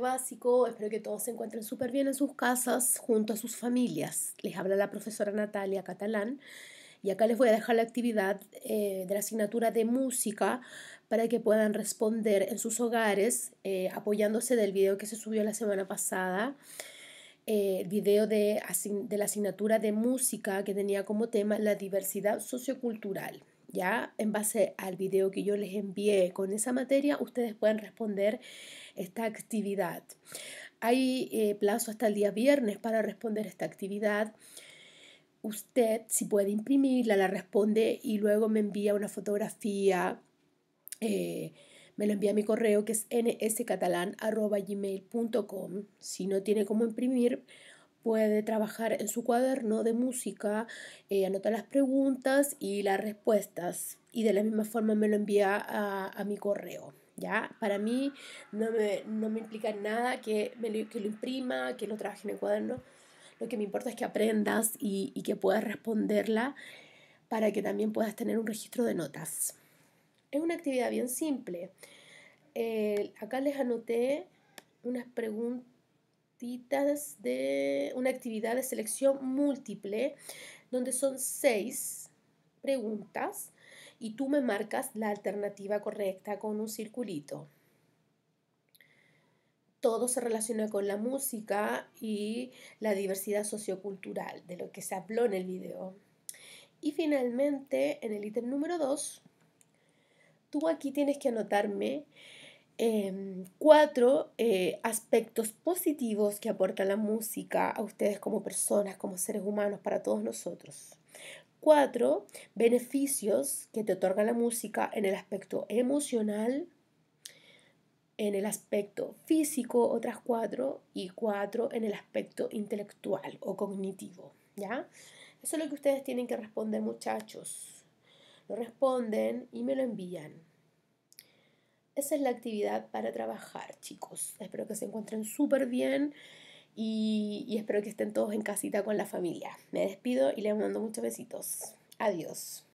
básico, espero que todos se encuentren súper bien en sus casas junto a sus familias. Les habla la profesora Natalia Catalán y acá les voy a dejar la actividad eh, de la asignatura de música para que puedan responder en sus hogares eh, apoyándose del video que se subió la semana pasada, el eh, video de la asignatura de música que tenía como tema la diversidad sociocultural ya en base al video que yo les envié con esa materia, ustedes pueden responder esta actividad. Hay eh, plazo hasta el día viernes para responder esta actividad. Usted, si puede imprimirla, la responde y luego me envía una fotografía. Eh, me lo envía a mi correo que es nscatalan.gmail.com. Si no tiene cómo imprimir, puede trabajar en su cuaderno de música, eh, anota las preguntas y las respuestas y de la misma forma me lo envía a, mi correo. ¿ya? Para mí no me, implica nada que, lo, imprima, que lo trabaje en el cuaderno. Lo que me importa es que aprendas y, que puedas responderla para que también puedas tener un registro de notas. Es una actividad bien simple. Eh, acá les anoté unas preguntas de una actividad de selección múltiple, donde son seis preguntas y tú me marcas la alternativa correcta con un circulito. Todo se relaciona con la música y la diversidad sociocultural, de lo que se habló en el video. Y finalmente, en el ítem número 2, tú aquí tienes que anotarme Em, cuatro eh, aspectos positivos que aporta la música a ustedes como personas, como seres humanos, para todos nosotros. Cuatro beneficios que te otorga la música en el aspecto emocional, en el aspecto físico, otras cuatro, y cuatro en el aspecto intelectual o cognitivo. ¿Ya? Eso es lo que ustedes tienen que responder, muchachos. Lo responden y me lo envían esa es la actividad para trabajar, chicos. Espero que se encuentren súper bien y, espero que estén todos en casita con la familia. Me despido y les mando muchos besitos. Adiós.